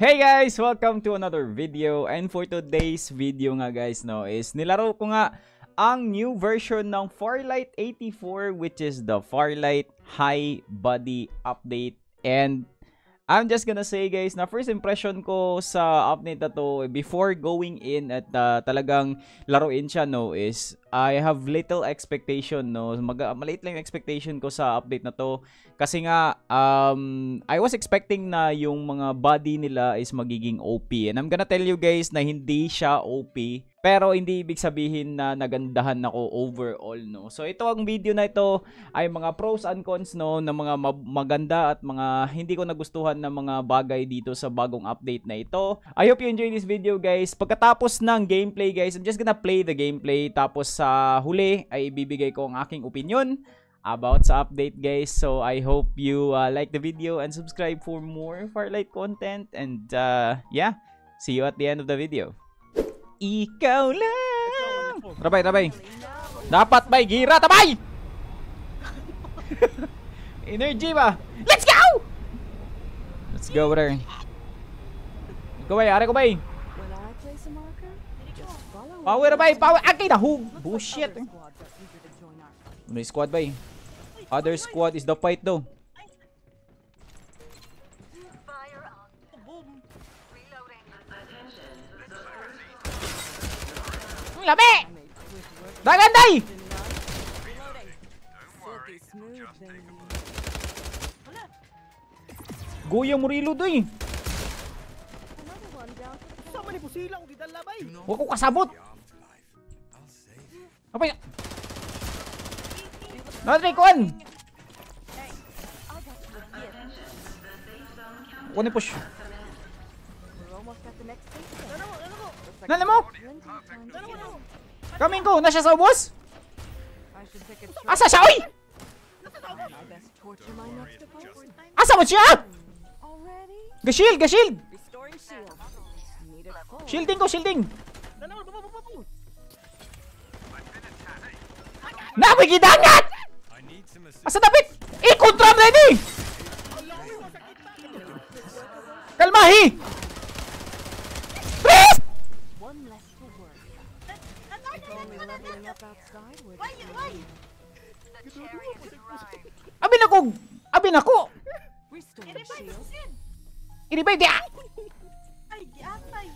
Hey guys! Welcome to another video and for today's video nga guys no is nilaro ko nga ang new version ng Farlight 84 which is the Farlight High Body Update and I'm just gonna say guys na first impression ko sa update na to eh, before going in at uh, talagang laruin siya no is I have little expectation no Mag ah, maliit lang yung expectation ko sa update na to kasi nga um, I was expecting na yung mga body nila is magiging OP and I'm gonna tell you guys na hindi siya OP pero hindi ibig sabihin na nagandahan ako overall, no. So ito ang video na ito ay mga pros and cons, no, ng mga maganda at mga hindi ko nagustuhan ng mga bagay dito sa bagong update na ito. I hope you enjoy this video, guys. Pagkatapos ng gameplay, guys, I'm just gonna play the gameplay. Tapos sa uh, huli ay ibibigay ko ang aking opinion about sa update guys so I hope you uh, like the video and subscribe for more Farlight content and uh, yeah see you at the end of the video ikaw lang. Rabay, rabay. Dapat bay, gira, tabay! Energy ba? Let's go! Let's go, brother. Ikaw bay, are ko bay. Power bay, power. Akay na, who? Bullshit. Ano squad bay? Other squad is the fight though. Labi! Daganday! Goya mo rilo doy. Sama ni pusila ko gidan labay. Wa ko kasabot. Apa ya? Nadre kon. Ko ni push. We're almost at the next station. Nalan mo! Coming ko! nasa sa ubos? Asa siya? Uy! Asa mo siya? Gashield! Gashield! Shielding ko! Shielding! Nabigidangat! Asa dapit? Ikontra Kontra ready! Kalmahi! Abin ako! Abin ako! Inibay di ah! Ay, di atay!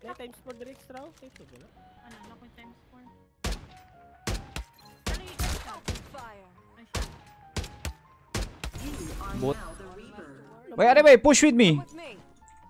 Kaya times 4 na Rex raw? Times 4 gano'n? Ano, ano ko times 4? Ano Wait, ano ba? Push With me.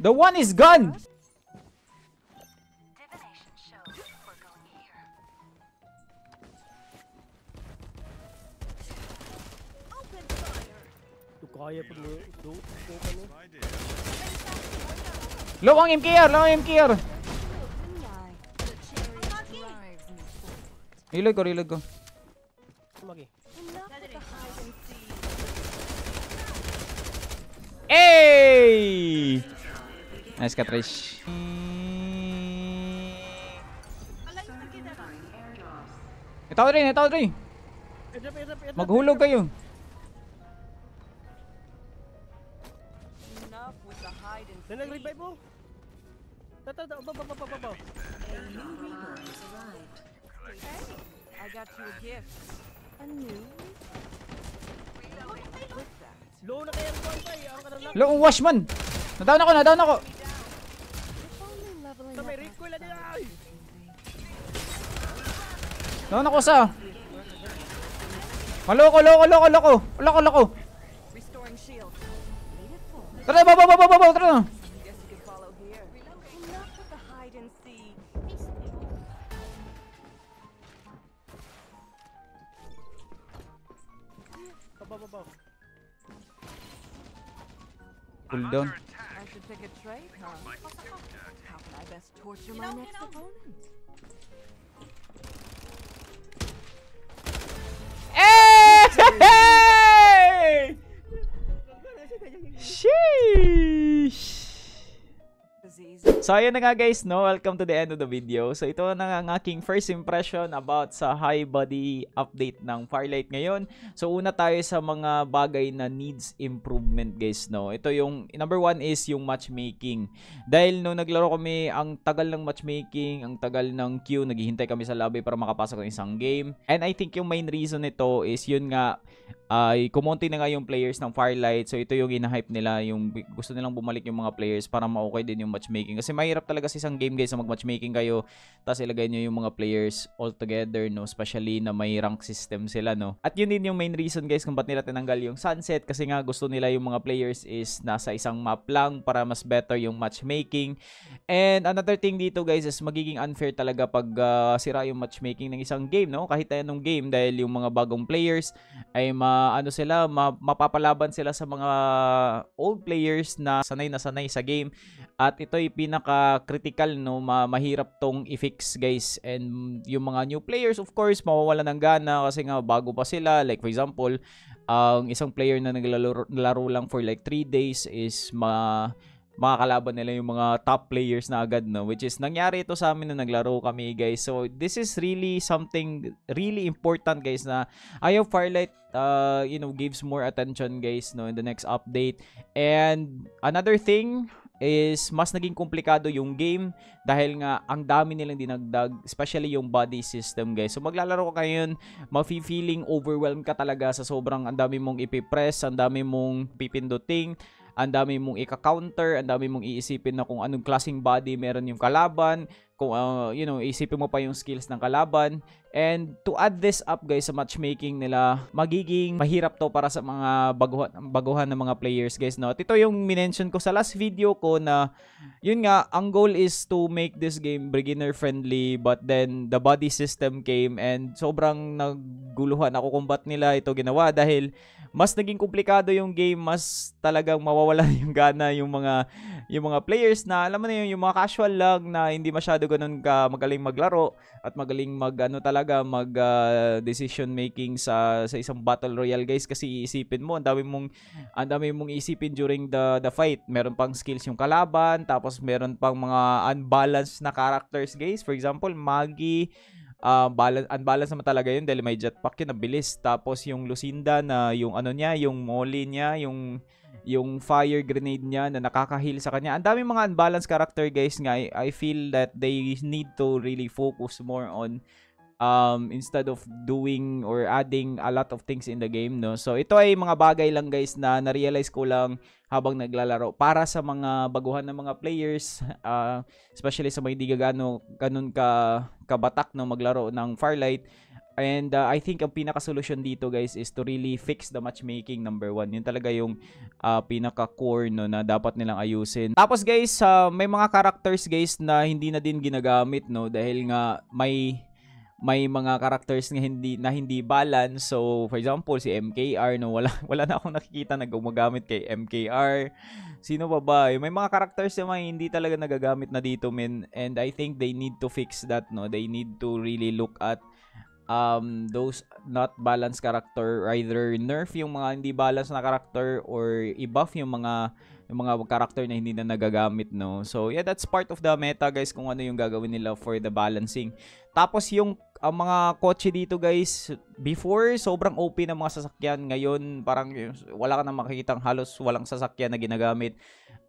The one is gone! Low ang MKR! Low ang MKR! Reload ko, reload go. Hey! Nice ka, Trish. Ito rin, ito rin. Maghulog kayo. Na nag-revive mo. Tata, tata, baba, baba, baba. I got you a gift. Low na kaya ang wifi. Ah. Low wash man. Nadown ako, nadown ako. Doon ako sa. Maloko, loko, loko, loko. Loko, loko. Tara, baba, baba, baba, tara. Cool down. I should take a trade, huh? How can I best torture my next opponent? Ei! Xiii! So ayun na nga guys, no? Welcome to the end of the video. So ito na ang aking first impression about sa high body update ng Firelight ngayon. So una tayo sa mga bagay na needs improvement guys, no? Ito yung number one is yung matchmaking. Dahil no naglaro kami, ang tagal ng matchmaking, ang tagal ng queue, naghihintay kami sa lobby para makapasok ng isang game. And I think yung main reason nito is yun nga ay kumonti na nga yung players ng Firelight. So ito yung ina-hype nila, yung gusto nilang bumalik yung mga players para ma-okay din yung matchmaking. Kasi mahirap talaga sa isang game guys na mag-matchmaking kayo, tapos ilagay nyo yung mga players all together, no? Especially na may rank system sila, no? At yun din yung main reason guys kung ba't nila tinanggal yung sunset kasi nga gusto nila yung mga players is nasa isang map lang para mas better yung matchmaking. And another thing dito guys is magiging unfair talaga pag uh, sira yung matchmaking ng isang game, no? Kahit anong game dahil yung mga bagong players ay ma ano sila ma, mapapalaban sila sa mga old players na sanay na sanay sa game at ito ay pinaka critical no ma, mahirap tong i-fix guys and yung mga new players of course mawawala ng gana kasi nga bago pa sila like for example ang um, isang player na naglalaro lang for like 3 days is ma mga kalaban nila yung mga top players na agad, no? Which is, nangyari ito sa amin na naglaro kami, guys. So, this is really something really important, guys, na ayo Firelight, uh, you know, gives more attention, guys, no, in the next update. And another thing, is mas naging komplikado yung game dahil nga ang dami nilang dinagdag especially yung body system guys so maglalaro ka ngayon mafe-feeling overwhelmed ka talaga sa sobrang ang dami mong ipipress ang dami mong pipinduting ang dami mong ika-counter, ang dami mong iisipin na kung anong klasing body meron yung kalaban, kung uh, you know, isipin mo pa yung skills ng kalaban. And to add this up guys sa matchmaking nila, magiging mahirap to para sa mga baguhan, baguhan ng mga players guys. No? At ito yung minention ko sa last video ko na yun nga, ang goal is to make this game beginner friendly but then the body system came and sobrang naguluhan ako kung ba't nila ito ginawa dahil mas naging komplikado yung game, mas talagang mawawala yung gana yung mga yung mga players na alam mo na yun, yung mga casual lang na hindi masyado ganun ka magaling maglaro at magaling mag ano talaga mag uh, decision making sa sa isang battle royale guys kasi iisipin mo ang dami mong ang dami mong isipin during the the fight. Meron pang skills yung kalaban, tapos meron pang mga unbalanced na characters guys. For example, Maggie uh, ah, balance, unbalanced naman talaga yun dahil may jetpack yun, bilis Tapos yung Lucinda na yung ano niya, yung Molly niya, yung yung fire grenade niya na nakakahil sa kanya. Ang daming mga unbalanced character guys nga. I, I feel that they need to really focus more on um, instead of doing or adding a lot of things in the game, no? So, ito ay mga bagay lang guys na na-realize ko lang habang naglalaro para sa mga baguhan ng mga players, uh, especially sa mga hindi gagano ganun ka kabatak no maglaro ng Firelight. And uh, I think ang pinaka-solution dito guys is to really fix the matchmaking number one. Yun talaga yung uh, pinaka-core no, na dapat nilang ayusin. Tapos guys, uh, may mga characters guys na hindi na din ginagamit no dahil nga may may mga characters na hindi na hindi balance. So, for example, si MKR no wala wala na akong nakikita na gumagamit kay MKR. Sino pa ba? May mga characters na may hindi talaga nagagamit na dito men and I think they need to fix that no. They need to really look at um those not balanced character either nerf yung mga hindi balanced na character or i-buff yung mga yung mga character na hindi na nagagamit no so yeah that's part of the meta guys kung ano yung gagawin nila for the balancing tapos yung ang mga kotse dito guys, before sobrang OP ng mga sasakyan. Ngayon parang wala ka na makikitang halos walang sasakyan na ginagamit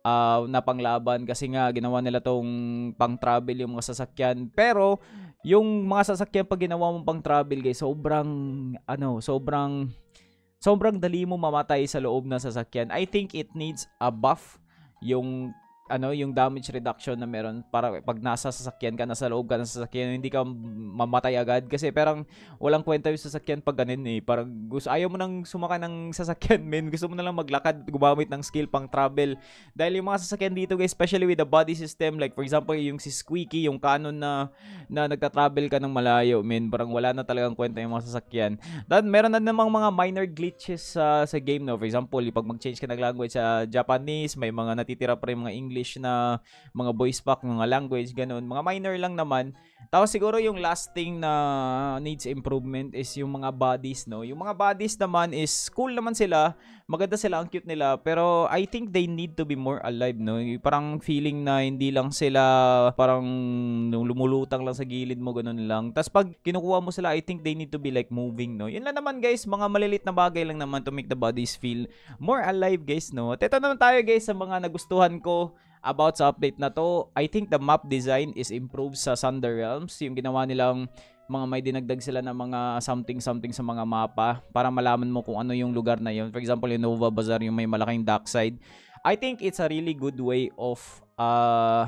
uh, na panglaban kasi nga ginawa nila tong pang-travel yung mga sasakyan. Pero yung mga sasakyan pag ginawa mong pang-travel guys, sobrang ano, sobrang sobrang dali mo mamatay sa loob ng sasakyan. I think it needs a buff yung ano yung damage reduction na meron para pag nasa sasakyan ka nasa loob ka ng sasakyan hindi ka mamatay agad kasi parang walang kwenta yung sasakyan pag ganin eh parang gusto ayaw mo nang sumaka ng sasakyan men gusto mo na lang maglakad gumamit ng skill pang travel dahil yung mga sasakyan dito guys especially with the body system like for example yung si Squeaky yung Canon na na nagta-travel ka ng malayo men parang wala na talagang kwenta yung mga sasakyan then meron na namang mga minor glitches uh, sa game no for example pag mag-change ka ng language sa uh, Japanese may mga natitira pa rin mga English English na mga voice pack, mga language, ganun. Mga minor lang naman. Tapos siguro yung last thing na needs improvement is yung mga bodies, no? Yung mga bodies naman is cool naman sila. Maganda sila, ang cute nila. Pero I think they need to be more alive, no? Parang feeling na hindi lang sila parang lumulutang lang sa gilid mo, ganun lang. Tapos pag kinukuha mo sila, I think they need to be like moving, no? Yun lang naman guys, mga malilit na bagay lang naman to make the bodies feel more alive, guys, no? At ito naman tayo guys sa mga nagustuhan ko about sa update na to, I think the map design is improved sa Thunder Realms. Yung ginawa nilang mga may dinagdag sila ng mga something-something sa mga mapa para malaman mo kung ano yung lugar na yun. For example, yung Nova Bazaar, yung may malaking dark side. I think it's a really good way of uh,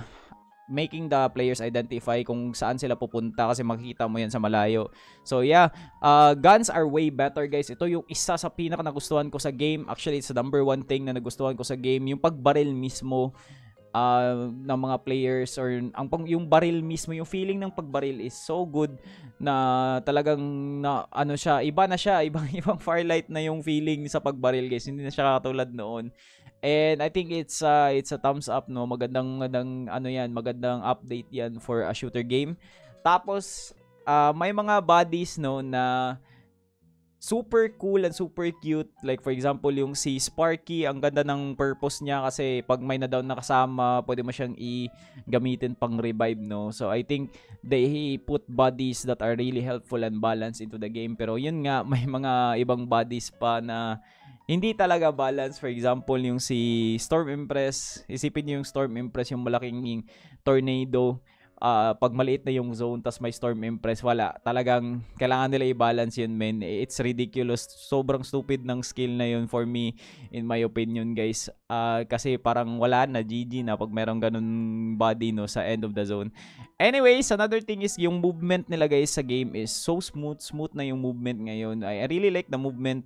making the players identify kung saan sila pupunta kasi makikita mo yan sa malayo. So yeah, uh, guns are way better guys. Ito yung isa sa pinaka nagustuhan ko sa game. Actually, it's the number one thing na nagustuhan ko sa game. Yung pagbaril mismo uh, ng mga players or ang pang, yung baril mismo yung feeling ng pagbaril is so good na talagang na ano siya iba na siya ibang ibang Firelight na yung feeling sa pagbaril guys hindi na siya katulad noon and I think it's uh, it's a thumbs up no magandang magandang ano yan magandang update yan for a shooter game tapos uh, may mga bodies no na super cool and super cute. Like for example, yung si Sparky, ang ganda ng purpose niya kasi pag may na-down na kasama, pwede mo siyang i-gamitin pang revive, no? So I think they put bodies that are really helpful and balanced into the game. Pero yun nga, may mga ibang bodies pa na hindi talaga balance. For example, yung si Storm Empress, isipin niyo yung Storm Empress, yung malaking tornado uh, pag maliit na yung zone tas may Storm Impress, wala. Talagang kailangan nila i-balance yun, men. It's ridiculous. Sobrang stupid ng skill na yun for me, in my opinion, guys. Uh, kasi parang wala na, GG na pag merong ganun body, no, sa end of the zone. Anyways, another thing is yung movement nila, guys, sa game is so smooth. Smooth na yung movement ngayon. I, I really like the movement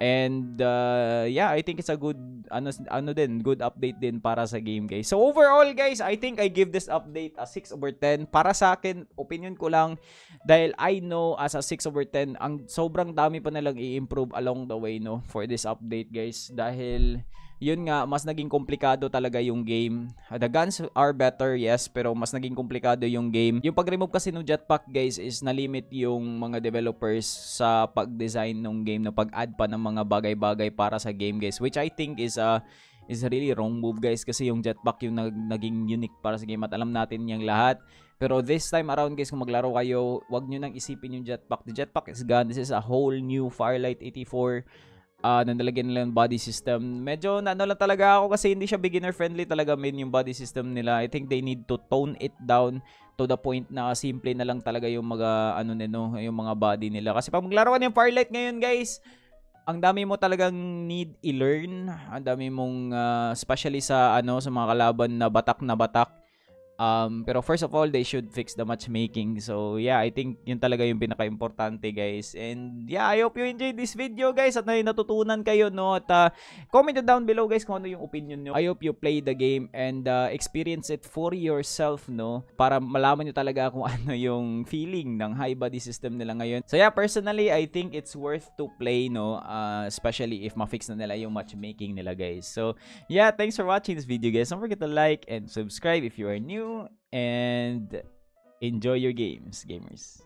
And uh, yeah, I think it's a good ano ano din, good update din para sa game guys. So overall guys, I think I give this update a 6 over 10 para sa akin, opinion ko lang dahil I know as a 6 over 10 ang sobrang dami pa nalang i-improve along the way no for this update guys dahil yun nga, mas naging komplikado talaga yung game. The guns are better, yes, pero mas naging komplikado yung game. Yung pag-remove kasi ng jetpack, guys, is na-limit yung mga developers sa pag-design ng game na pag-add pa ng mga bagay-bagay para sa game, guys, which I think is a uh, is really wrong move, guys, kasi yung jetpack yung nag naging unique para sa game at alam natin yung lahat. Pero this time around guys, kung maglaro kayo, wag nyo nang isipin yung jetpack. The jetpack is gone. This is a whole new Firelight 84 uh, nandalagyan nila yung body system. Medyo ano lang talaga ako kasi hindi siya beginner friendly talaga main yung body system nila. I think they need to tone it down to the point na simple na lang talaga yung mga ano nino, yung mga body nila. Kasi pag maglaro ka ng Firelight ngayon, guys, ang dami mo talagang need i-learn. Ang dami mong uh, especially sa ano sa mga kalaban na batak na batak Um, pero first of all, they should fix the matchmaking. So yeah, I think yun talaga yung pinaka-importante guys. And yeah, I hope you enjoyed this video guys at natutunan kayo no. At uh, comment down below guys kung ano yung opinion nyo. I hope you play the game and uh, experience it for yourself no. Para malaman nyo talaga kung ano yung feeling ng high body system nila ngayon. So yeah, personally, I think it's worth to play no. Uh, especially if ma-fix na nila yung matchmaking nila guys. So yeah, thanks for watching this video guys. Don't forget to like and subscribe if you are new and enjoy your games, gamers.